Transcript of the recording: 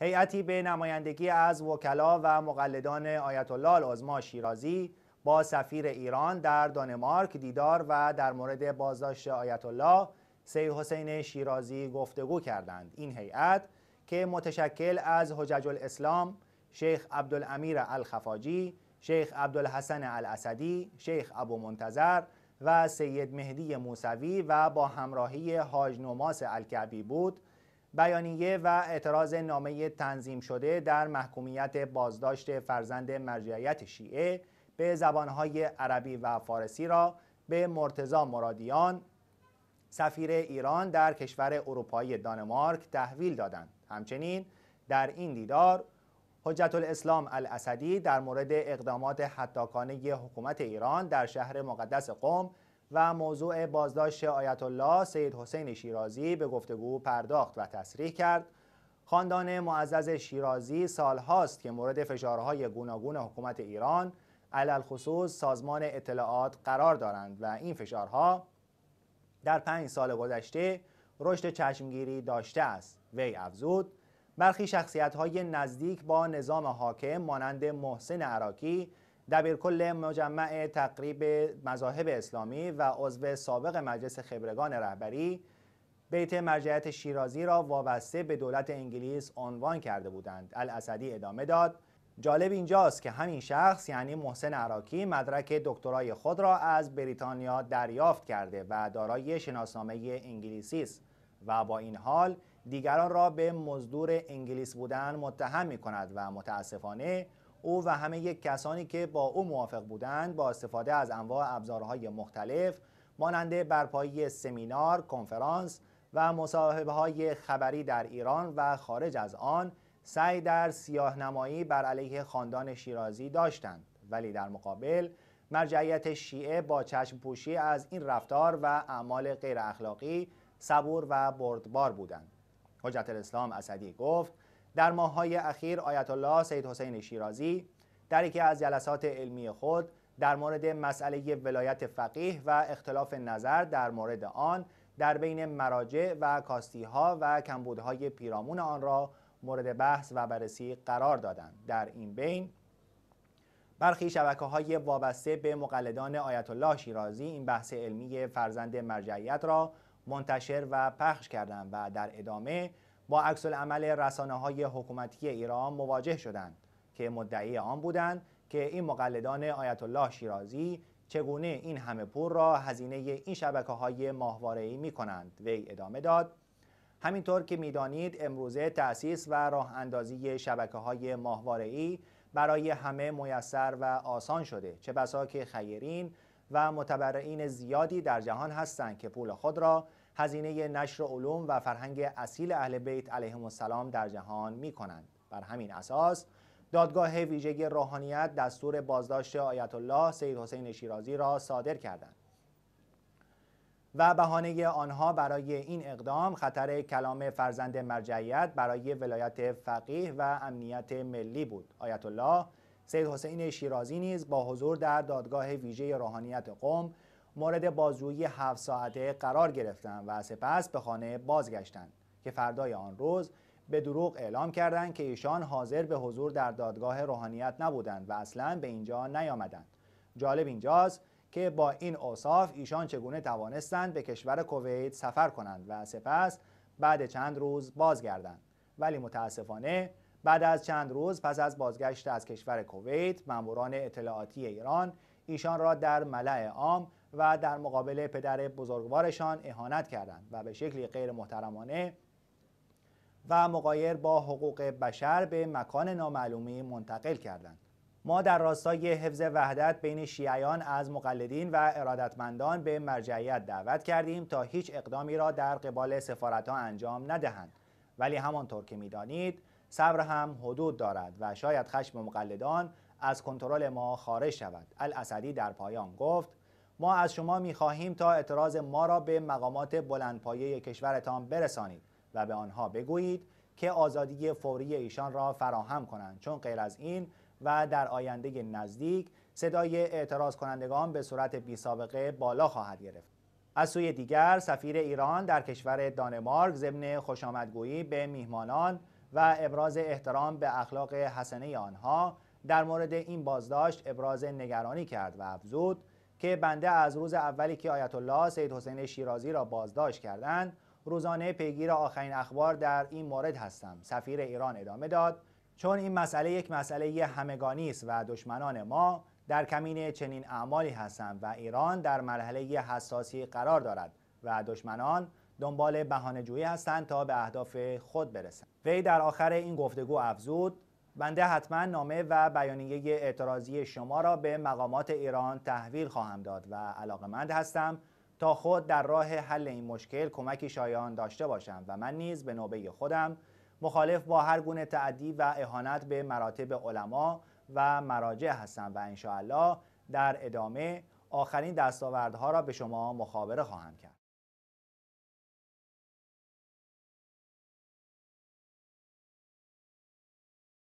هیئتی به نمایندگی از وکلا و مقلدان آیت الله العظما شیرازی با سفیر ایران در دانمارک دیدار و در مورد بازداشت آیت الله سید حسین شیرازی گفتگو کردند این هیئت که متشکل از حجج الاسلام شیخ عبدالامیر الخفاجی شیخ عبدالحسن الاسدی شیخ ابو منتظر و سید مهدی موسوی و با همراهی حاج نوماس الکعبی بود بیانیه و اعتراض نامه تنظیم شده در محکومیت بازداشت فرزند مرجعیت شیعه به زبانهای عربی و فارسی را به مرتزا مرادیان سفیر ایران در کشور اروپایی دانمارک تحویل دادند همچنین در این دیدار حجت الاسلام الاسدی در مورد اقدامات حتاکانه حکومت ایران در شهر مقدس قم و موضوع بازداشت آیت الله سید حسین شیرازی به گفتگو پرداخت و تصریح کرد خاندان معزز شیرازی سالهاست که مورد فشارهای گوناگون حکومت ایران علل خصوص سازمان اطلاعات قرار دارند و این فشارها در پنج سال گذشته رشد چشمگیری داشته است وی افزود برخی شخصیت های نزدیک با نظام حاکم مانند محسن عراقی دبیرکل مجمع تقریب مذاهب اسلامی و عضو سابق مجلس خبرگان رهبری بیت مرجعیت شیرازی را وابسته به دولت انگلیس عنوان کرده بودند الاسدی ادامه داد جالب اینجاست که همین شخص یعنی محسن عراقی مدرک دکترای خود را از بریتانیا دریافت کرده و دارای شناسنامه انگلیسی است و با این حال دیگران را به مزدور انگلیس بودن متهم می کند و متاسفانه او و همه کسانی که با او موافق بودند با استفاده از انواع ابزارهای مختلف مانند برپایی سمینار، کنفرانس و مصاحبه های خبری در ایران و خارج از آن سعی در سیاهنمایی بر علیه خاندان شیرازی داشتند ولی در مقابل مرجعیت شیعه با چشم پوشی از این رفتار و اعمال غیر اخلاقی صبور و بردبار بودند حجت الاسلام اسدی گفت در ماههای اخیر آیت الله سید حسین شیرازی در یکی از جلسات علمی خود در مورد مسئله ولایت فقیه و اختلاف نظر در مورد آن در بین مراجع و کاستی ها و کمبودهای پیرامون آن را مورد بحث و بررسی قرار دادند در این بین برخی شبکه های وابسته به مقلدان آیت الله شیرازی این بحث علمی فرزند مرجعیت را منتشر و پخش کردند و در ادامه با عکس عمل رسانه های حکومتی ایران مواجه شدند که مدعی آن بودند که این مقلدان آیت الله شیرازی چگونه این همه پول را هزینه این شبکه های ماهواره می کنند وی ادامه داد همینطور که میدانید امروزه تأسیس و راه اندازی شبکه های ماهواره برای همه میسر و آسان شده چه بسا که خیرین و متبرعین زیادی در جهان هستند که پول خود را هزینه نشر علوم و فرهنگ اصیل اهل بیت علیهم السلام در جهان می کنند. بر همین اساس دادگاه ویژه روحانیت دستور بازداشت آیت الله سید حسین شیرازی را صادر کردند و بهانه آنها برای این اقدام خطر کلام فرزند مرجعیت برای ولایت فقیه و امنیت ملی بود آیت الله سید حسین شیرازی نیز با حضور در دادگاه ویژه روحانیت قوم مورد بازجویی هفت ساعته قرار گرفتند و سپس به خانه بازگشتند که فردای آن روز به دروغ اعلام کردند که ایشان حاضر به حضور در دادگاه روحانیت نبودند و اصلا به اینجا نیامدند جالب اینجاست که با این اوصاف ایشان چگونه توانستند به کشور کویت سفر کنند و سپس بعد چند روز بازگردند ولی متاسفانه بعد از چند روز پس از بازگشت از کشور کویت ماموران اطلاعاتی ایران ایشان را در ملع عام و در مقابل پدر بزرگوارشان اهانت کردند و به شکلی غیر محترمانه و مقایر با حقوق بشر به مکان نامعلومی منتقل کردند ما در راستای حفظ وحدت بین شیعیان از مقلدین و ارادتمندان به مرجعیت دعوت کردیم تا هیچ اقدامی را در قبال سفارت ها انجام ندهند ولی همانطور که میدانید صبر هم حدود دارد و شاید خشم مقلدان از کنترل ما خارج شود الاسدی در پایان گفت ما از شما خواهیم تا اعتراض ما را به مقامات بلندپایه کشورتان برسانید و به آنها بگویید که آزادی فوری ایشان را فراهم کنند چون غیر از این و در آینده نزدیک صدای اعتراض کنندگان به صورت بی سابقه بالا خواهد گرفت از سوی دیگر سفیر ایران در کشور دانمارک ضمن خوشامدگویی به میهمانان و ابراز احترام به اخلاق حسنه آنها در مورد این بازداشت ابراز نگرانی کرد و افزود که بنده از روز اولی که آیت الله سید حسین شیرازی را بازداشت کردند روزانه پیگیر آخرین اخبار در این مورد هستم سفیر ایران ادامه داد چون این مسئله یک مسئله همگانی است و دشمنان ما در کمین چنین اعمالی هستند و ایران در مرحله حساسی قرار دارد و دشمنان دنبال بهانه‌جویی هستند تا به اهداف خود برسند وی در آخر این گفتگو افزود بنده حتما نامه و بیانیه اعتراضی شما را به مقامات ایران تحویل خواهم داد و علاقمند هستم تا خود در راه حل این مشکل کمکی شایان داشته باشم و من نیز به نوبه خودم مخالف با هر گونه تعدی و اهانت به مراتب علما و مراجع هستم و انشاءالله در ادامه آخرین دستاوردها را به شما مخابره خواهم کرد